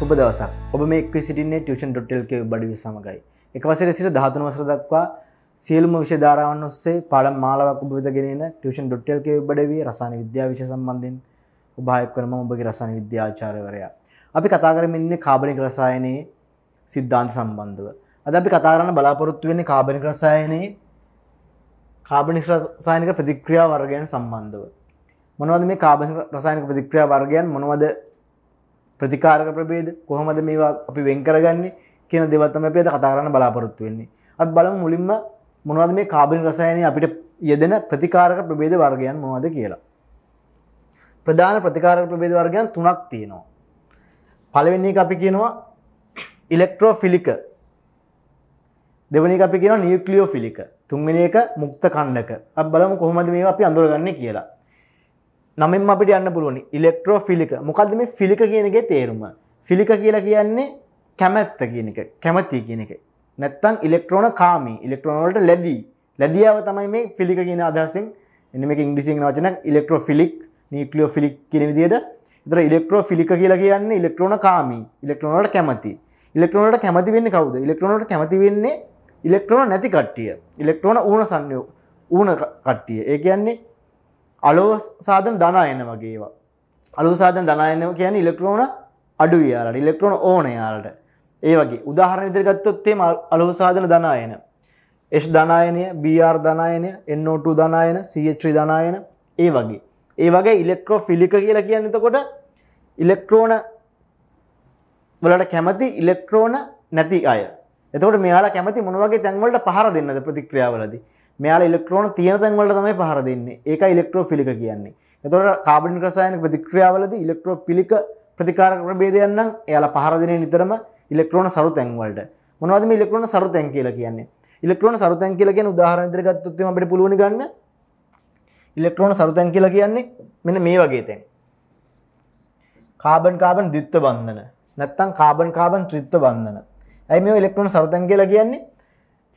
සුබ දවසක් ඔබ මේ ක්විසිටින්නේ ටියෂන් ඩොට්ටල්ක බඩිවි සමඟයි එක වසර සිට දහතුන වසර දක්වා සියලුම විෂධාරාවන් ඔස්සේ පාඩම් මාලාවක් ඔබ වෙත ගෙනෙන ටියෂන් ඩොට්ටල්ක බඩවී රසායන විද්‍යාව විෂය සම්බන්ධයෙන් ඔබ ආයෙත් කරනවා ඔබගේ රසායන විද්‍යාචාර්යවරයා අපි කතා කරමින් ඉන්නේ කාබනික රසායනයේ සිද්ධාන්ත සම්බන්ධව අද අපි කතා කරන්න බලාපොරොත්තු වෙන්නේ කාබනික රසායනයේ කාබනික රසායනික ප්‍රතික්‍රියා වර්ගයන් සම්බන්ධව මොනවද මේ කාබනික රසායනික ප්‍රතික්‍රියා වර්ගයන් මොනවද ප්‍රතිකාරක ප්‍රබේද කොහොමද මේවා අපි වෙන්කරගන්නේ කියන දෙවත්තම පේද කතාරන්න බලාපොරොත්තු වෙන්නේ. අප බලම මුලින්ම මොනවද මේ කාබින් රසායනය අපිට යෙදෙන ප්‍රතිකාරක ප්‍රබේද වර්ගයන් මොවද කියලා. ප්‍රධාන ප්‍රතිකාරක ප්‍රබේද වර්ගයන් තුනක් තියෙනවා. පළවෙන්නේ අපි කියනවා ඉලෙක්ට්‍රෝ ෆිලික දෙවනි අපි කියෙන නිියක්ලියෝ ෆිලික තුන්වෙෙන එක මුක්ත කණ්ඩක අප බලම කොහොමද මේ අපි අඳුරගන්න කියලා නමෙන් අපිට යන්න පුළුවනි ඉලෙක්ට්‍රෝ ෆිලික මොකද මේ ෆිලික කියනගේ තේරුම ෆිලික කියලා කියන්නේ කැමැත්ත කියන එක කැමති කියන එක නැත්තං ඉලෙක්ට්‍රෝන කාමී ඉලෙක්ට්‍රෝනවලට ලැදී ලැදියාව තමයි මේ ෆිලික කියන අදහසින් එනම ඉංගිසින් වචන ඉලෙක්ට්‍රෝ ෆිලික් නීක්ලියෝ ෆිලික් කියන විදියට තර ඉලෙක්ට්‍රෝ ෆිලික කියලා කියන්නේ ඉලෙක්ට්‍රෝන කාමී ඉලෙක්ට්‍රෝනට කැමති ඉලෙක්ට්‍රෝනට කැමති වෙන්න කවුද ඉලෙක්ට්‍රෝනට කැමති වෙන්නේ ඉලෙක්ට්‍රෝන නැති කට්ටිය ඉලෙක්ට්‍රෝන ඌන සංයෝ ඌන කට්ටිය ඒ කියන්නේ අලෝ සාධන දනායන වගේවා. අලු සාධන දනායනව කියන ඉලෙක්ට්‍රෝන අඩු යාලට ඉලෙක්ට්‍රෝන ඕන යාලට ඒ වගේ උදාහරණ ඉදිරිගත්තොත්තේ අලෝ සාධන දනායන. එස් ධනායනය BR ධනායනය NO2 ධනායන CH3 ධනායන ඒ වගේ. ඒ වගේ ඉලෙක්ට්‍රෝ ෆිලික කියලා කියන්නේ එතකොට ඉලෙක්ට්‍රෝන වලට කැමති ඉලෙක්ට්‍රෝන නැති අය. එතකොට මෙයාලා කැමති මොනවගේ තැන්වලට පහර දෙන්නද ප්‍රතික්‍රියාවලදී මෙයාලා ඉලෙක්ට්‍රෝන තියෙන තැන්වලට තමයි පහර දෙන්නේ ඒක ඉලෙක්ට්‍රෝෆිලික කියන්නේ එතකොට කාබනික රසායනික ප්‍රතික්‍රියාවලදී ඉලෙක්ට්‍රෝෆිලික ප්‍රතිකාරක ප්‍රභේදයන් නම් එයාලා පහර දෙන්නේ නිතරම ඉලෙක්ට්‍රෝන සරු තැන්වලට මොනවද මේ ඉලෙක්ට්‍රෝන සරු තැන් කියලා කියන්නේ ඉලෙක්ට්‍රෝන සරු තැන් කියලා කියන උදාහරණ විදිහට ගත්තොත් එහම අපිට පුළුවන් ගන්න ඉලෙක්ට්‍රෝන සරුතැන් කියලා කියන්නේ මෙන්න මේ වගේ තැන්. කාබන් කාබන් ද්විත්ව බන්ධන. නැත්තම් කාබන් කාබන් ත්‍රිත්ව බන්ධන. ඇයි මේ ඉලෙක්ට්‍රෝන සරුතන් කියලා කියන්නේ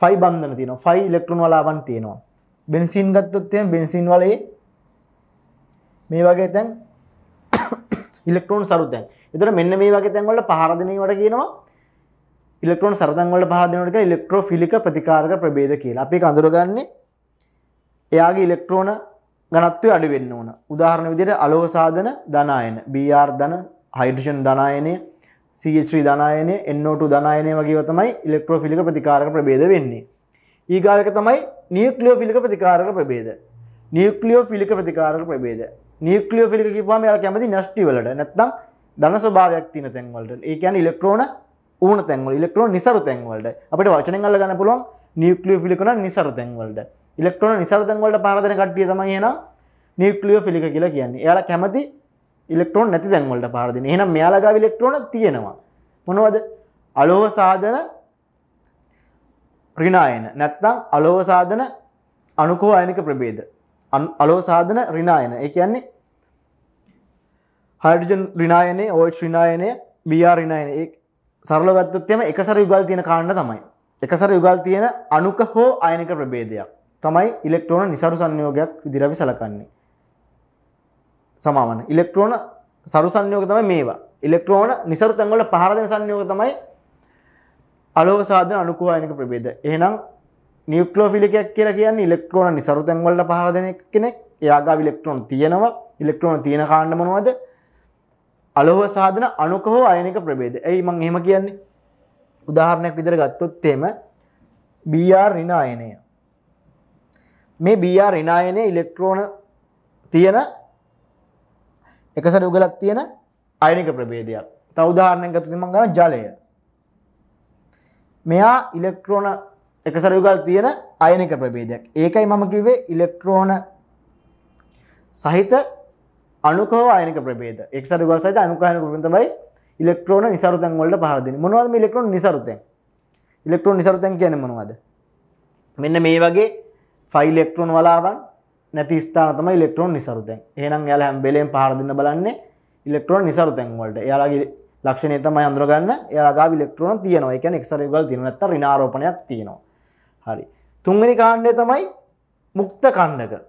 ෆයි බන්ධන තියෙනවා ෆයි ඉලෙක්ට්‍රෝන වලාවන් තියෙනවා බෙන්සින් ගත්තොත් එහෙනම් බෙන්සින් වලේ මේ වගේ තැන් ඉලෙක්ට්‍රෝන සරුතන්. ඒතර මෙන්න මේ වගේ තැන් වල පහර දෙනේවට කියනවා ඉලෙක්ට්‍රෝන සරුතන් වල පහර දෙනවට කියන ඉලෙක්ට්‍රෝෆිලික ප්‍රතිකාරක ප්‍රභේද කියලා. අපි ඒක අඳුරගන්නේ එයාගේ ඉලෙක්ට්‍රෝන ඝනත්වය අඩු වෙන්න ඕන. උදාහරණ විදිහට අලෝහ සාධන ධනායන BR ධන හයිඩ්‍රජන් ධනායනය CH3 ධනායනය NO2 ධනායනය වගේ තමයි ඉලෙක්ට්‍රෝෆිලික ප්‍රතිකාරක ප්‍රභේද වෙන්නේ. ඊගාව එක තමයි නියුක්ලියෝෆිලික ප්‍රතිකාරක ප්‍රභේද. නියුක්ලියෝෆිලික ප්‍රතිකාරක ප්‍රභේද. නියුක්ලියෝෆිලික කිව්වම එයාලා කැමති නැස්ටි වලට. නැත්නම් ධන ස්වභාවයක් තියෙන තැන් වලට. ඒ කියන්නේ ඉලෙක්ට්‍රෝන ඌන තැන්වල ඉලෙක්ට්‍රෝන නිසරු තැන්වලට අපිට වචනෙන් අල්ලගන්න පුළුවන් නියුක්ලියෝෆිලික නම් නිසරු තැන්වලට ඉලෙක්ට්‍රෝන නිසරු තැන්වලට පාර දෙන කට්ටිය තමයි එහෙනම් නියුක්ලියෝෆිලික කියලා කියන්නේ. එයාලා කැමති ඉලෙක්ට්‍රෝන් නැති දැන්වලට පාරදින එහනම් මෙයාලගා ඉලෙක්ට්‍රෝන තියෙනවා මොනවද අලෝව සාධන රිනායන නැත්තං අලෝව සාධන අනුකෝ අයනික ප්‍රබේද අලෝ සාධන රිනායන ඒ කියන්නේ හඩජන් රිනායනේ ඔය ශ්‍රිනායනය බියා රිනායන සරලගත්තොත්තයම එකසර යුගල් තියෙන කාණ්ඩ තමයි එකසර යුගල් තියෙන අනුක හෝ අයනික ප්‍රබේදයක් තමයි ඉලෙක්ට්‍රෝන නිසරු සංයෝගයක් විදිරවි සලකන්නේ සමාවන්න ඉලෙක්ට්‍රෝන සරු සංයෝග තමයි මේවා ඉලෙක්ට්‍රෝන නිසරු තැන්වල පහරදෙන සංයෝග තමයි අලෝව සාධන අනුකූහයනික ප්‍රබේද එහෙනම් නිියක්ලෝෆිලිකයක් කියලා කියන්නේ ඉලෙක්ට්‍රෝන නිසරු තැන්වලට පහර දෙන කෙනෙක් එයාගා ඉලෙක්ට්‍රෝන තියෙනවා ඉලෙක්ට්‍රෝන තියෙන කාණ්ඩ මොනවද අලෝව සාධන අනුක හෝ අයනික ප්‍රබේද ඇයි මං එහෙම කියන්නේ උදාහරණයක් විදිර ගත්තොත් එම BR ඍණ අයනය මේ BR ඍණ අයනය ඉලෙක්ට්‍රෝන තියෙන එකසර යුගලක් තියෙන අයනික ප්‍රබේදයක් තවදාරණය ගතතිම ගන ජලය මෙයා ඉලෙක්ට්‍රෝන එකසර යුගල් තියෙන අයනික ප්‍රබේදයක් ඒකයි මම කිවේ ඉලෙක්ට්‍රෝන සහිත අනුකව අයනික ප්‍රබේද එක්සර යුගල් සහිත අනුකයන ප්‍රබතබයි ඉලෙක්ට්‍රෝන නිසරුතන් වලට පහරදින මොනවද මේ ඉලෙක්ට්‍රෝන නිසරුතෙන් ඉලෙක්ට්‍රෝන නිසරුතෙන් කියන්නේ මොනවද මෙන්න මේ වගේ ෆයි ඉලෙක්ට්‍රෝන වලාවන් නැති ස්ථාන තම ඉලෙක්ට්‍රෝන් නිසරුතැන් ඒනම් යාල හැම් බෙලෙන් පහරදින්න බලන්නේ ඉලෙක්ට්‍රෝන් නිසරු තැන්වලට යාලගේ ලක්ෂණය තම හඳුරගන්න යාලා ඉලෙක්ට්‍රෝන තියනවා එක එක්සරගල් තිනනැත්ත රිනාරෝපණයක් තියෙනවා හරි තුන්ගනි කාණ්ඩය තමයි මුක්ත කණ්ඩක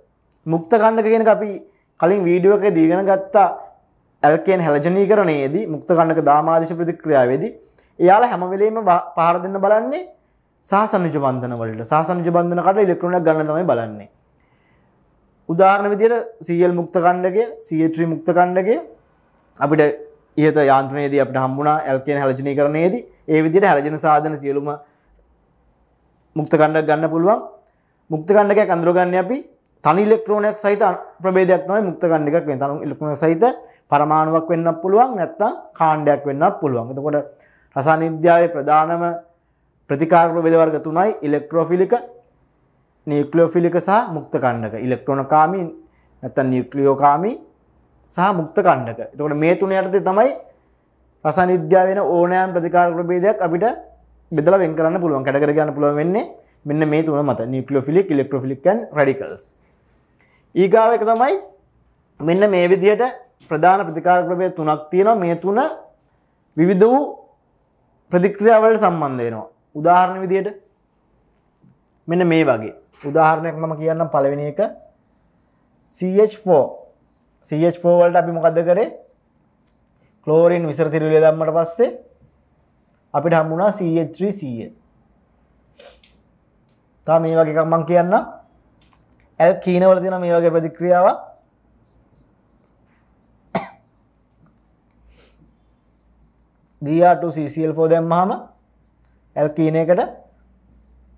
මුක්ත කණ්ඩක කියෙන අපි කලින් වීඩුවක දීගෙන ගත්තා ඇල්කෙන් හැලජනී කරනයේදී මුක්ත කණ්ඩක දාමාදශ ප්‍රතික්‍රියාවේදී එයාල හැමවෙලේම පහර දෙන්න බලන්නේ සාසනජ බන්ධන වලට සාසනජ බන්ධනකට ඉලෙක්ට්‍රෝන ගන්නතමයි බලන්නේ උදාහරණ විදියට සල් මුක්ත කණ්ඩගේ සත්‍රී මුක්ත කණ්ඩගේ අපිට ඒත යන්ත්‍රනේද අපට හම්බුණා ඇල්කෙන් හැලජනය කරනයේද ඒ විදිට හැලජන සාධන සියලුම මුක්ත කණ්ඩක් ගන්න පුළුවන් මුක්ත කණ්ඩක කඳරගන්න අපි තනි ලෙක්ට්‍රෝනයක් සහිත ප්‍රබේදයක් තමයි මුක්ත කණ්ඩිකක් වෙන තනු ඉලක්ුණ සහිත පරමාණුවක් වෙන්න පුළුවන් නැත්තම් කාණ්ඩයක් වෙන්න පුළුවන් එතකොට රසානිද්‍යාවේ ප්‍රධානම ප්‍රතිකාර ප්‍රබේද වර්ග තුනයි ඉලෙක්ට්‍රෝෆිලික නියුක්ලියෝෆිලික සහ මුක්තකණ්ඩක ඉලෙක්ට්‍රෝනකාමී නැත්නම් නියුක්ලියෝකාමී සහ මුක්තකණ්ඩක. එතකොට මේ තුන යටතේ තමයි රසායන විද්‍යාව වෙන ඕනෑම ප්‍රතිකාර ප්‍රභේදයක් අපිට බෙදලා වෙන් කරන්න පුළුවන්. කැඩ කර ගන්න පුළුවන් වෙන්නේ මෙන්න මේ තුන මත. නියුක්ලියෝෆිලික්, ඉලෙක්ට්‍රෝෆිලික් and radicals. ඊගාව එක තමයි මෙන්න මේ විදිහට ප්‍රධාන ප්‍රතිකාර ප්‍රභේද තුනක් තියෙනවා. මේ තුන විවිධ වූ ප්‍රතික්‍රියාවලට සම්බන්ධ වෙනවා. උදාහරණ විදිහට මෙන්න මේ වගේ උදාහරණයක් මම කියන්නම් පළවෙනි එක CH4 CH4 වලට අපි මොකද කරේ ක්ලෝරින් විසර තිරුලිය දැම්මට පස්සේ අපිට හම්බුණා CH3Cs තව මේ වගේ එකක් මම කියන්නම් ඇල්කීන වල තියෙන මේ වගේ ප්‍රතික්‍රියාවක් DR2 CCl4 දැම්මහම ඇල්කීන එකට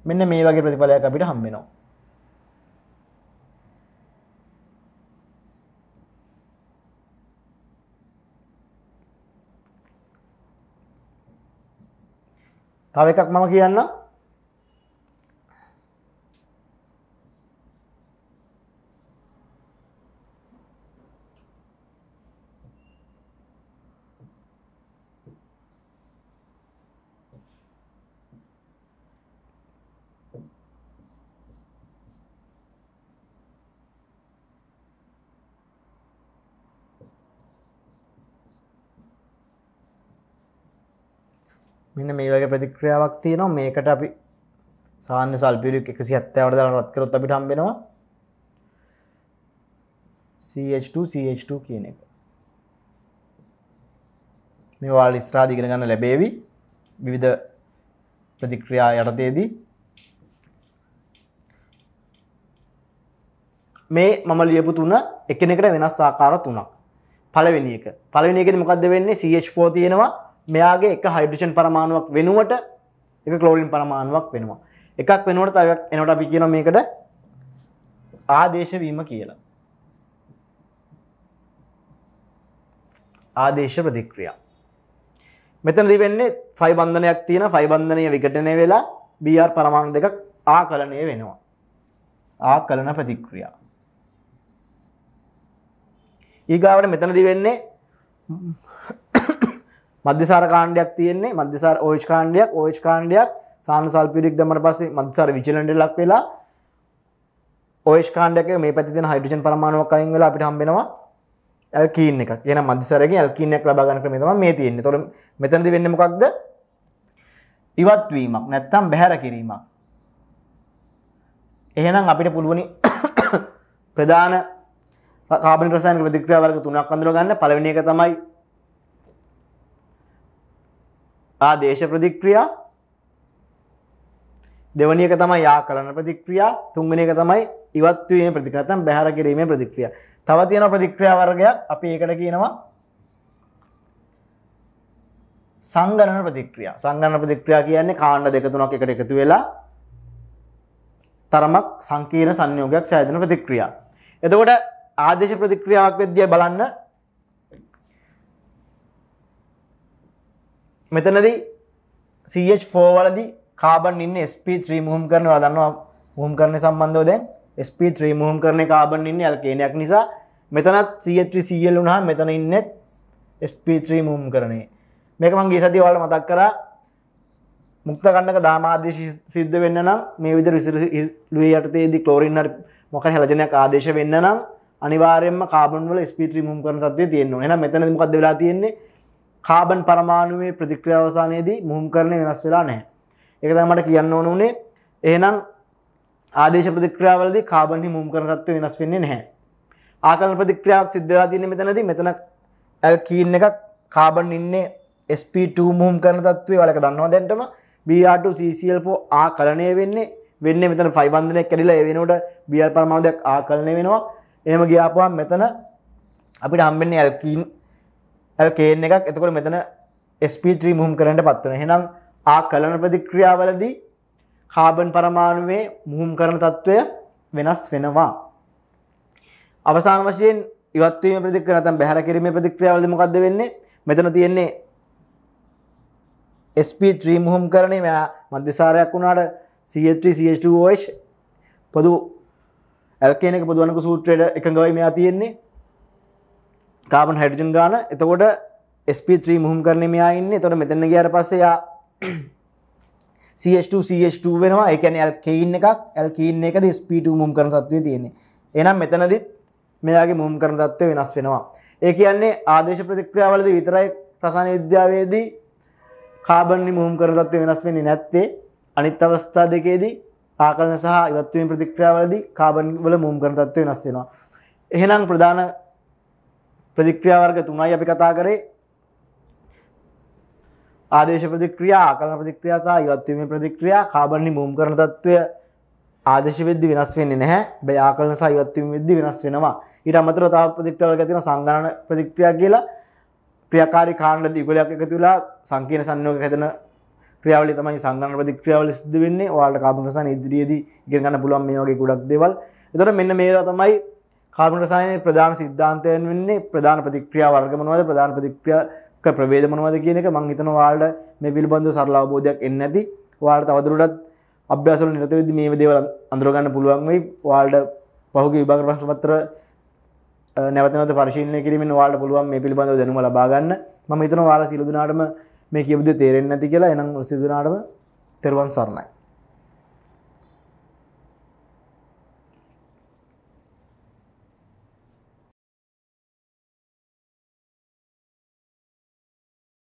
මෙන්න මේ වගේ ප්‍රතිඵලයක් අපිට හම්බෙනවා. තව එකක් මම කියන්නම් මෙන්න මේ වගේ ප්‍රතික්‍රියාවක් තියෙනවා මේකට අපි සාමාන්‍ය සල්ෆියුරික් 170ට දාලා රත් කරොත් අපිට හම්බෙනවා CH2 CH2 කියන එක. මේ වාල් ඉස්සරහදී ඉගෙන ගන්න ලැබේවි විවිධ ප්‍රතික්‍රියා යටතේදී මේ මම ලියපු තුන එකිනෙකට වෙනස් ආකාර තුනක්. පළවෙනි එක. පළවෙනි එකේදී මොකද්ද වෙන්නේ? CH4 තියෙනවා මෙයාගේ එක හයිඩ්‍රජන් පරමාණුවක් වෙනුවට එක කලෝරින් පරමාණුවක් වෙනවා එකක් වෙනුවට තයක් එනොට අපි කියන මේකට ආදේශවීම කියලා ආදේශ ප්‍රතික්‍රියා මෙතනදී වෙන්නේ ෆයි බන්ධනයක් තියෙන ෆයි බන්ධනය විකටනය වෙලා BR පරමාණු දෙකක් ආකලනය වෙනවා ආකලන ප්‍රතික්‍රියා ඊගාවට මෙතනදී වෙන්නේ මධ්‍යසාර කාණ්ඩයක් තියෙන්නේ මධ්‍යසාර ඕච් කාණ්ඩයක් ඕච් කාණ්ඩයක් සාන සල්පිරික් දමට පස්සේ මධ්‍යසාර විචලන්ඩ ලක් වෙලා ඕෂ් කාණ්ඩක මේ පැති හයිඩජන් පරමාණුවක් අයින් වෙලා අපිට හම්බෙනවා ඇල්කීන් එක කියන මධ්‍යසරගේ ඇල්කීනයක් ලබාගන්න ක්‍රමේතම මේ තියෙන්නේ තොර මෙතනදි වෙන්න මොකක්ද ඉවත්වීමක් නැත්තම් බැහැර කිරීමක් එහෙනම් අපිට පුළුවනි ප්‍රධාන කාබන රසයන් ප්‍රතික්‍රියාවර්ග තුනක් අඳුර ගන්න පළවෙනි එක තමයි ආදේශ ප්‍රතික්‍රියා දෙවැනි එක තමයි යා කරන ප්‍රතික්‍රියා තුන්වෙනි එක තමයි ඉවත් වීමේ ප්‍රතික්‍රියා නැත්නම් බැහැර කිරීමේ ප්‍රතික්‍රියා. තව තියෙන ප්‍රතික්‍රියා වර්ගයක් අපි ඒකට කියනවා සංගණන ප්‍රතික්‍රියා. සංගණන ප්‍රතික්‍රියා කියන්නේ කාණ්ඩ දෙක තුනක් එකට එකතු වෙලා තරමක් සංකීර්ණ සංයෝගයක් සෑදෙන ප්‍රතික්‍රියා. එතකොට ආදේශ ප්‍රතික්‍රියාවක් වෙද්දී බලන්න මෙතනදී CH4 වලදී කාබන් ඉන්න SP3 මුහම් කරනවා දන්නවා මුහම් කරන සම්බන්ධව දැන් SP3 මුහම් කරන කාබන් ඉන්න ඇල්කේනයක් නිසා මෙතනත් CH3 Cl වුණා මෙතන ඉන්නෙත් SP3 මුහම් කරනේ මේක මං ගිය සතියේ ඔයාලට මතක් කරා මුක්ත කන්නක දාමාදේශ සිද්ධ වෙන්න නම් මේ විදිහට විසිරු ලුවේ යටතේදී ක්ලෝරින් හරි මොකක් හරි හලජනයක් ආදේශ වෙන්න නම් අනිවාර්යයෙන්ම කාබන් වල SP3 මුහම් කරන තත්ත්වය තියෙන්න ඕනේ. එහෙනම් මෙතනදී මොකද්ද වෙලා තියෙන්නේ? කාබන් පරමාණුවේ ප්‍රතික්‍රියා අවසානයේදී මුහුම්කරණය වෙනස් වෙලා නැහැ. ඒක තමයි මට කියන්න ඕන උනේ. එහෙනම් ආදේශ ප්‍රතික්‍රියාවලදී කාබන් හිමුම්කරණ තත්ත්වය වෙනස් වෙන්නේ නැහැ. ආකලන ප්‍රතික්‍රියාවක් සිද්ධ වෙලා තියෙන්නේ මෙතනදී මෙතන ඇල්කීන් එකක් කාබන් ඉන්නේ sp2 මුහුම්කරණ තත්ත්වය ඔයාලක දන්නවා දැන්ටම Br2 CCl4 ආකලණය වෙන්නේ වෙන්නේ මෙතන 5 බන්ධනයක් කැඩිලා ඒ වෙනකොට Br පරමාණුයක් ආකලණය වෙනවා. එහෙම ගියාපුවාම මෙතන අපිට හම්බෙන්නේ ඇල්කීන් ඇල්කේන් එකක් එතකොට මෙතන SP3 මුහම් කරට පත්වන හෙනම් ආ කලන ප්‍රතික්‍රියාවලදී කාබන් පරමාණුවේ මුහුම් කරන තත්ත්වය වෙනස් වෙනවා. අවසාන වශයෙන් ඉවත්වීම ප්‍රතික්‍රියාව නැත්නම් බැහැර කිරීමේ ප්‍රතික්‍රියාවලදී මොකද්ද වෙන්නේ? මෙතන තියෙන්නේ SP3 මුහුම් කරණේ මෙයා මධ්‍යසාරයක් වුණාට CH3 CH2OH පොදු ඇල්කේන එක පොදු අණුක සූත්‍රයට එකඟවයි මෙයා තියෙන්නේ. කාබන් හයිඩජන් ගාන එතකොට SP3 මුහම් කරන මෙයා ඉන්න තොට මෙතන්න ගයාර පස්සයා C2 වෙනවා එකන ඇල්කයින්න එකක් ඇල්කීන්න එකද ස්පීට මුම් කරන සත්වය තියෙන්නේ එනම් මෙතනදිත් මෙයාගේ මුම් කරන තත්වය වෙනස් වෙනවා ඒ කියන්නේ ආදේශ ප්‍රතික්‍රියාවලද විතරයි ප්‍රසාන විද්‍යාවේදී කාබන්නේ මුහම් කරන තත්වය වෙනස් වෙන්නේ නැත්තේ අනිත් අවස්ථා දෙකේදී ආකලන සහ ඉවත්වීම ප්‍රතික්‍රියාවලදී කාබන් වල මුම් කරන තත්වය වෙනස් වෙනවා එහෙනම් ප්‍රධාන ප්‍රතික්‍රියා වර්ග තුනයි අපි කතා කරේ ආදේශ ප්‍රතික්‍රියා ආකලන ප්‍රතික්‍රියා සහ ඉවත්වීමේ ප්‍රතික්‍රියා කාබන් නිමූම් කරන තත්වය ආදේශ වෙද්දි වෙනස් වෙන්නේ නැහැ. බෑ ආකලන සහ ඉවත්වීම වෙද්දි වෙනස් වෙනවා. ඊට අමතරව තව ප්‍රතික්‍රියා වර්ග තියෙන සංගණන ප්‍රතික්‍රියා කියලා ක්‍රියාකාරී කාණ්ඩ දිගුලයක් එකතු වෙලා සංකීර්ණ සංයෝගයක් හැදෙන ක්‍රියාවලිය තමයි සංගණන ප්‍රතික්‍රියාවල සිද්ධ වෙන්නේ. ඔයාලට කාබන් රසායන ඉදිරියේදී ඉගෙන ගන්න පුළුවන් මේ වගේ ගොඩක් දේවල්. එතකොට මෙන්න මේවා තමයි කාර්බන රසායනයේ ප්‍රධාන සිද්ධාන්තයන් වෙන්නේ ප්‍රධාන ප්‍රතික්‍රියා වර්ග මොනවද ප්‍රධාන ප්‍රතික්‍රියාක ප්‍රවේද මොනවද කියන එක මම හිතනවා ඔයාලට මේ පිළිබඳව සරල අවබෝධයක් එන්නේ නැති ඔයාලට තවදුරටත් අභ්‍යාස වල නිරත වෙද්දී මේ දේවල් අඳුර ගන්න පුළුවන් වෙයි ඔයාලට පහුගිය විභාග ප්‍රශ්න පත්‍ර නැවත නැවත පරිශීලනය කිරීමෙන් ඔයාලට පුළුවන් මේ පිළිබඳව දැනුම ලබා ගන්න මම හිතනවා ඔයාලා සියලු දෙනාටම මේ කියපු දේ තේරෙන්නේ නැති කියලා එහෙනම් සියලු දෙනාටම තෙරුවන් සරණයි